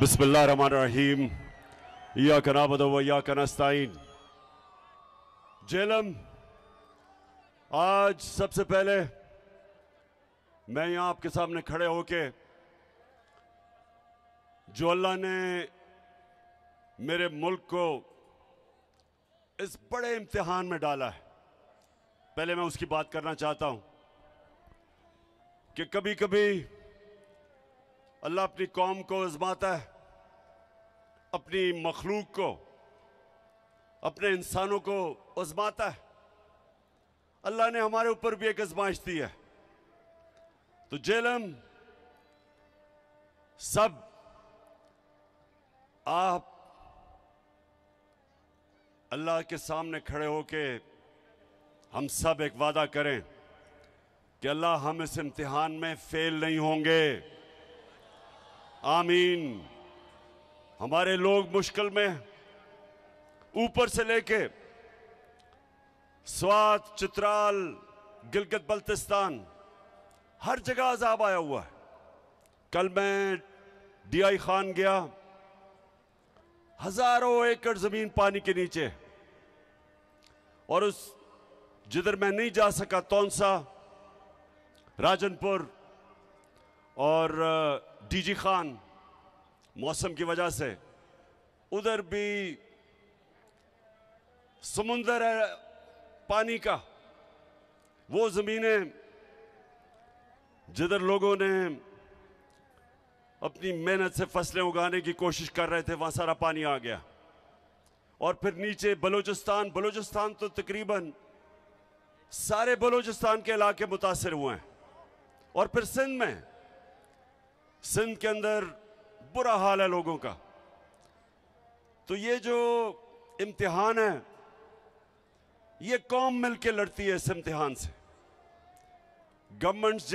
बिस्मिल्लाहिर्रहमानिर्रहीम या कनाबद या कनास्ताइन जेलम आज सबसे पहले मैं यहां आपके सामने खड़े होके जो अल्लाह ने मेरे मुल्क को इस बड़े इम्तिहान में डाला है पहले मैं उसकी बात करना चाहता हूं कि कभी कभी अल्लाह अपनी कौम को आजमाता है अपनी मखलूक को अपने इंसानों को आजमाता है अल्लाह ने हमारे ऊपर भी एक आजमाइश दी है तो जेलम सब आप अल्लाह के सामने खड़े होके हम सब एक वादा करें कि अल्लाह हम इस इम्तिहान में फेल नहीं होंगे आमीन हमारे लोग मुश्किल में ऊपर से लेके स्वात चित्राल गिलगित बल्तिस्तान हर जगह अजाब आया हुआ है कल मैं डी आई खान गया हजारों एकड़ ज़मीन पानी के नीचे और उस जिधर मैं नहीं जा सका तौनसा राजनपुर और डीजी खान मौसम की वजह से उधर भी समुंदर है पानी का वो ज़मीनें जिधर लोगों ने अपनी मेहनत से फसलें उगाने की कोशिश कर रहे थे वहाँ सारा पानी आ गया और फिर नीचे बलूचिस्तान बलूचिस्तान तो तकरीबन सारे बलूचिस्तान के इलाके मुतासर हुए हैं और फिर सिंध में सिंध के अंदर बुरा हाल है लोगों का तो ये जो इम्तिहान है ये कौम मिलकर लड़ती है इस इम्तिहान से गवर्नमेंट्स